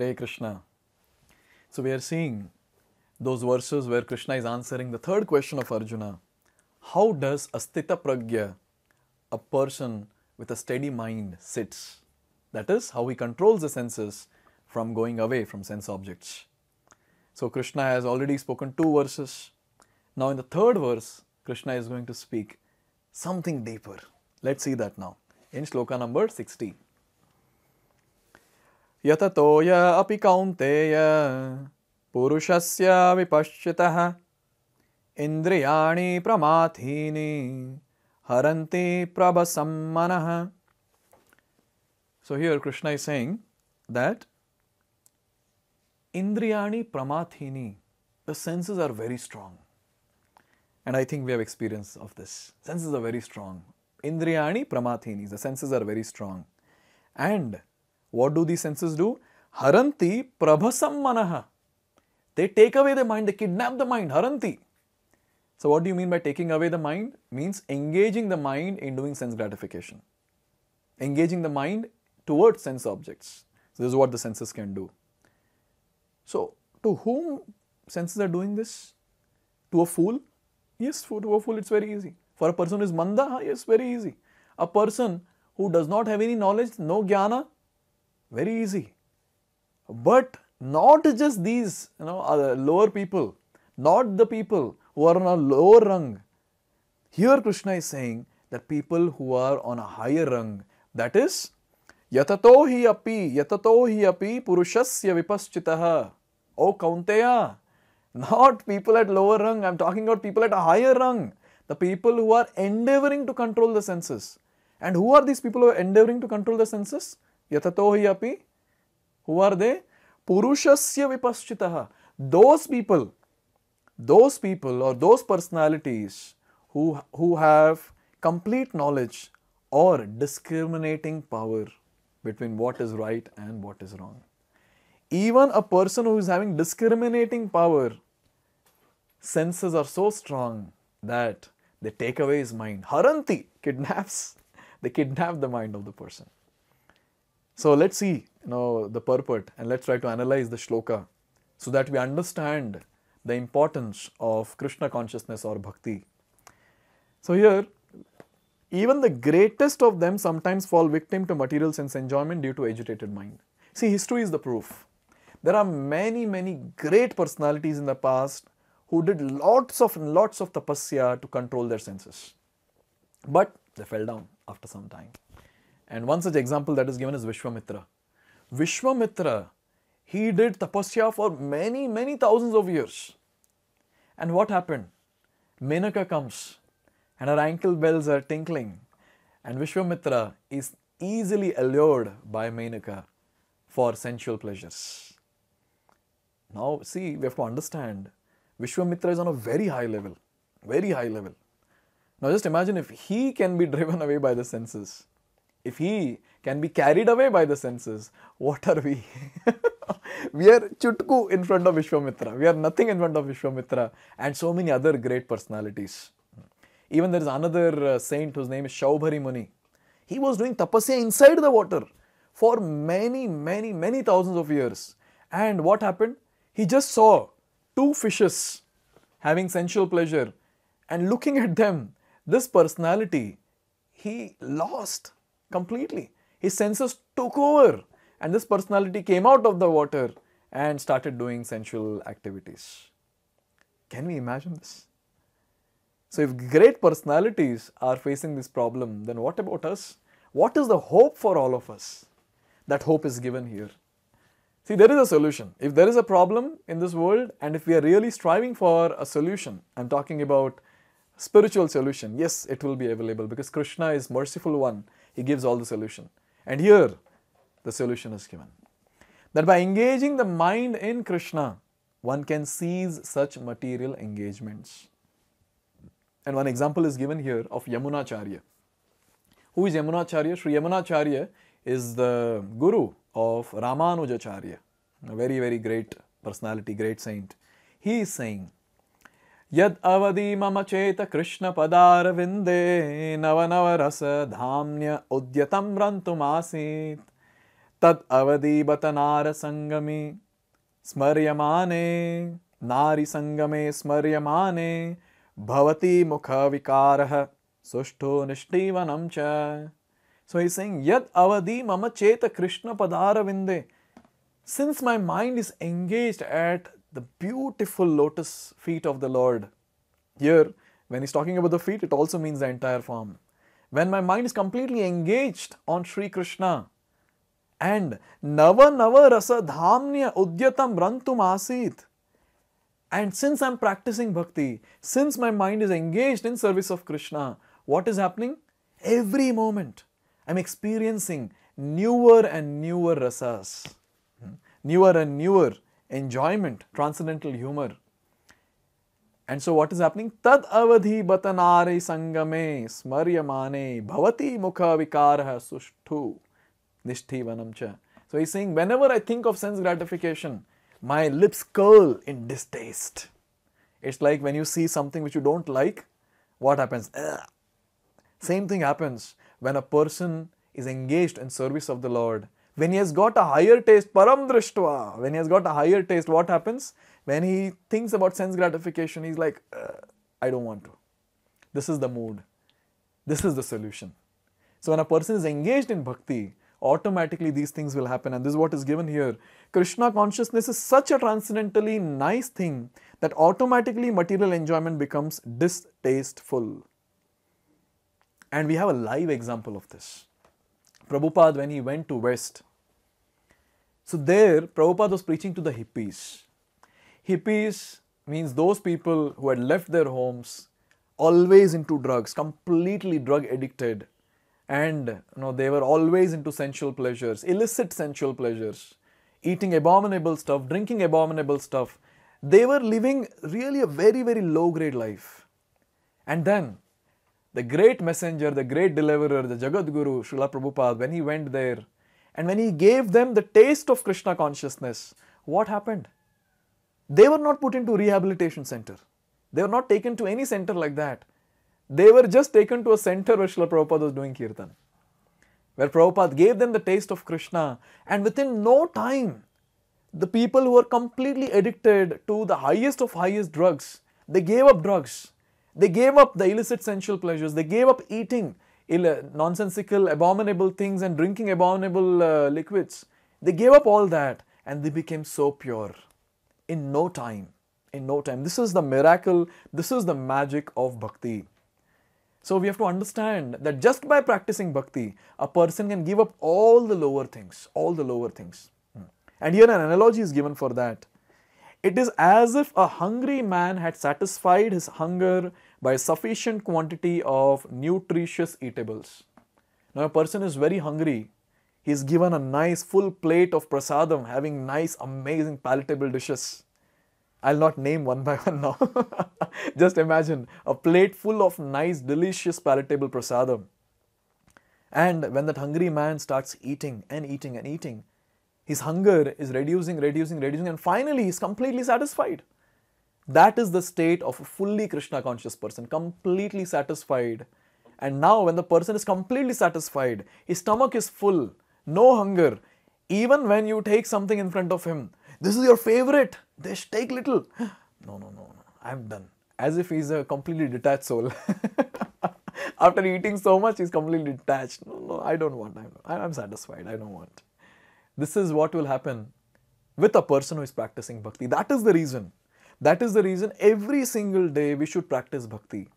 Hare Krishna. So we are seeing those verses where Krishna is answering the third question of Arjuna. How does Astita Pragya, a person with a steady mind, sits? That is how he controls the senses from going away from sense objects. So Krishna has already spoken two verses. Now in the third verse, Krishna is going to speak something deeper. Let's see that now in shloka number 60. यततोय अपि कौन्तेय पुरुषस्य विपश्चितः इन्द्रियाणि प्रमाथीनि हरन्ति प्रभसं मनः So here Krishna is saying that Indriyani Pramathini, the senses are very strong. And I think we have experience of this. Senses are very strong. Indriyani Pramathini, the senses are very strong. And What do these senses do? Haranti prabhasam manaha. They take away the mind, they kidnap the mind, haranti. So what do you mean by taking away the mind? Means engaging the mind in doing sense gratification. Engaging the mind towards sense objects. So this is what the senses can do. So to whom senses are doing this? To a fool? Yes, to a fool it's very easy. For a person who is manda, yes, very easy. A person who does not have any knowledge, no jnana, very easy. But not just these, you know, lower people, not the people who are on a lower rung. Here Krishna is saying that people who are on a higher rung, that is, yatato hi api, yatato hi api purushasya vipaschitaha. Oh Kaunteya, not people at lower rung, I am talking about people at a higher rung. The people who are endeavoring to control the senses. And who are these people who are endeavoring to control the senses? यथतो ही अपि who are they पुरुषस्य विपश्चितः those people those people और those personalities who who have complete knowledge और discriminating power between what is right and what is wrong even a person who is having discriminating power senses are so strong that they take away his mind haranti kidnaps they kidnap the mind of the person So let's see you know, the purport and let's try to analyze the shloka so that we understand the importance of Krishna consciousness or bhakti. So here, even the greatest of them sometimes fall victim to material sense enjoyment due to agitated mind. See, history is the proof. There are many, many great personalities in the past who did lots of lots of tapasya to control their senses. But they fell down after some time. And one such example that is given is Vishwamitra. Vishwamitra, he did tapasya for many, many thousands of years. And what happened? Menaka comes and her ankle bells are tinkling. And Vishwamitra is easily allured by Menaka for sensual pleasures. Now, see, we have to understand Vishwamitra is on a very high level. Very high level. Now, just imagine if he can be driven away by the senses if he can be carried away by the senses, what are we? we are chutku in front of Vishwamitra. We are nothing in front of Vishwamitra and so many other great personalities. Even there is another uh, saint whose name is Shaubhari Muni. He was doing tapasya inside the water for many, many, many thousands of years. And what happened? He just saw two fishes having sensual pleasure and looking at them, this personality, he lost completely. His senses took over and this personality came out of the water and started doing sensual activities. Can we imagine this? So, if great personalities are facing this problem, then what about us? What is the hope for all of us? That hope is given here. See, there is a solution. If there is a problem in this world, and if we are really striving for a solution, I'm talking about spiritual solution. Yes, it will be available because Krishna is merciful one he gives all the solution. And here, the solution is given. That by engaging the mind in Krishna, one can seize such material engagements. And one example is given here of Yamunacharya. Who is Yamunacharya? Sri Yamunacharya is the guru of Ramanujacharya, a very, very great personality, great saint. He is saying यद अवधि मम चेत कृष्ण नव नव रस धाम्य कृष्णपदारविन्दे नवनवरसधाम्न्य तद अवधि बत नार संगमे स्मर्यमाने नारी संगमे स्मर्यमाने भवती मुख विकार सुष्ठु निष्ठीवनम च So he's saying, Yad avadi mama cheta krishna padarvinde. Since my mind is engaged at the beautiful lotus feet of the Lord. Here, when he's talking about the feet, it also means the entire form. When my mind is completely engaged on Sri Krishna and Nava Nava Rasa Dhamnya Udyatam Rantum Asit. And since I'm practicing bhakti, since my mind is engaged in service of Krishna, what is happening? Every moment, I'm experiencing newer and newer rasas, hmm? newer and newer enjoyment, transcendental humor. And so what is happening? Tad avadhi batanare sangame smaryamane bhavati mukha vikarha sushtu nishthi cha. So he's saying, whenever I think of sense gratification, my lips curl in distaste. It's like when you see something which you don't like, what happens? Ugh. Same thing happens when a person is engaged in service of the Lord when he has got a higher taste, param when he has got a higher taste, what happens? When he thinks about sense gratification, he's like, uh, I don't want to. This is the mood. This is the solution. So when a person is engaged in bhakti, automatically these things will happen. And this is what is given here. Krishna consciousness is such a transcendently nice thing that automatically material enjoyment becomes distasteful. And we have a live example of this. Prabhupada, when he went to West, so there, Prabhupada was preaching to the hippies. Hippies means those people who had left their homes, always into drugs, completely drug addicted, and you know they were always into sensual pleasures, illicit sensual pleasures, eating abominable stuff, drinking abominable stuff. They were living really a very very low grade life. And then the great messenger, the great deliverer, the Jagadguru, Srila Prabhupada, when he went there, and when he gave them the taste of Krishna consciousness, what happened? They were not put into rehabilitation center. They were not taken to any center like that. They were just taken to a center where Srila Prabhupada was doing kirtan. Where Prabhupada gave them the taste of Krishna and within no time, the people who were completely addicted to the highest of highest drugs, they gave up drugs. They gave up the illicit sensual pleasures. They gave up eating. Ill, nonsensical, abominable things and drinking abominable uh, liquids. They gave up all that and they became so pure in no time. In no time. This is the miracle, this is the magic of bhakti. So we have to understand that just by practicing bhakti, a person can give up all the lower things, all the lower things. Hmm. And here an analogy is given for that. It is as if a hungry man had satisfied his hunger by a sufficient quantity of nutritious eatables. Now, a person is very hungry, he is given a nice full plate of prasadam, having nice, amazing, palatable dishes. I'll not name one by one now. Just imagine a plate full of nice, delicious, palatable prasadam. And when that hungry man starts eating and eating and eating, his hunger is reducing, reducing, reducing, and finally he's completely satisfied. That is the state of a fully Krishna conscious person, completely satisfied. And now, when the person is completely satisfied, his stomach is full, no hunger, even when you take something in front of him, this is your favorite, dish. take little. No, no, no, no, I'm done. As if he's a completely detached soul. After eating so much, he's completely detached. No, no, I don't want, I'm, I'm satisfied, I don't want. This is what will happen with a person who is practicing bhakti. That is the reason. That is the reason every single day we should practice bhakti,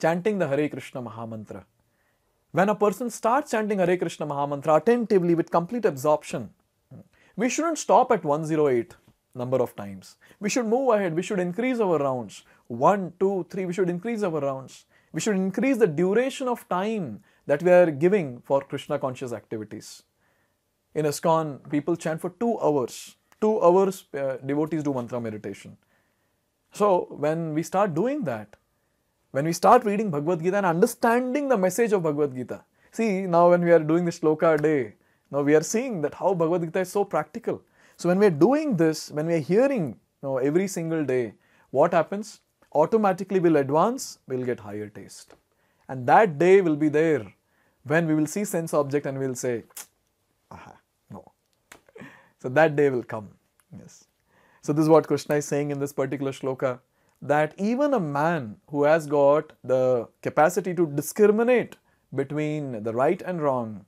chanting the Hare Krishna Mahamantra. When a person starts chanting Hare Krishna Mahamantra attentively with complete absorption, we shouldn't stop at 108 number of times. We should move ahead, we should increase our rounds. 1, 2, 3, we should increase our rounds. We should increase the duration of time that we are giving for Krishna conscious activities. In ISKCON, people chant for two hours. Two hours, uh, devotees do mantra meditation. So, when we start doing that, when we start reading Bhagavad Gita and understanding the message of Bhagavad Gita, see now when we are doing the shloka day, now we are seeing that how Bhagavad Gita is so practical. So, when we are doing this, when we are hearing you know, every single day, what happens? Automatically we'll advance, we'll get higher taste. And that day will be there when we will see sense object and we'll say, aha, no. So that day will come. So this is what Krishna is saying in this particular shloka that even a man who has got the capacity to discriminate between the right and wrong,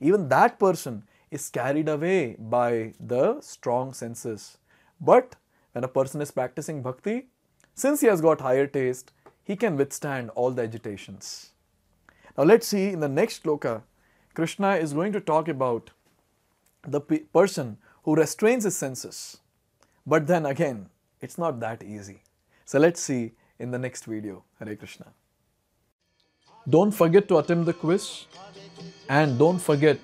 even that person is carried away by the strong senses. But when a person is practicing bhakti, since he has got higher taste, he can withstand all the agitations. Now let's see in the next shloka, Krishna is going to talk about the person who restrains his senses. But then again, it's not that easy. So let's see in the next video. Hare Krishna. Don't forget to attempt the quiz and don't forget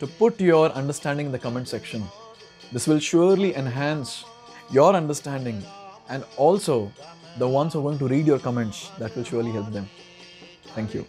to put your understanding in the comment section. This will surely enhance your understanding and also the ones who are going to read your comments that will surely help them. Thank you.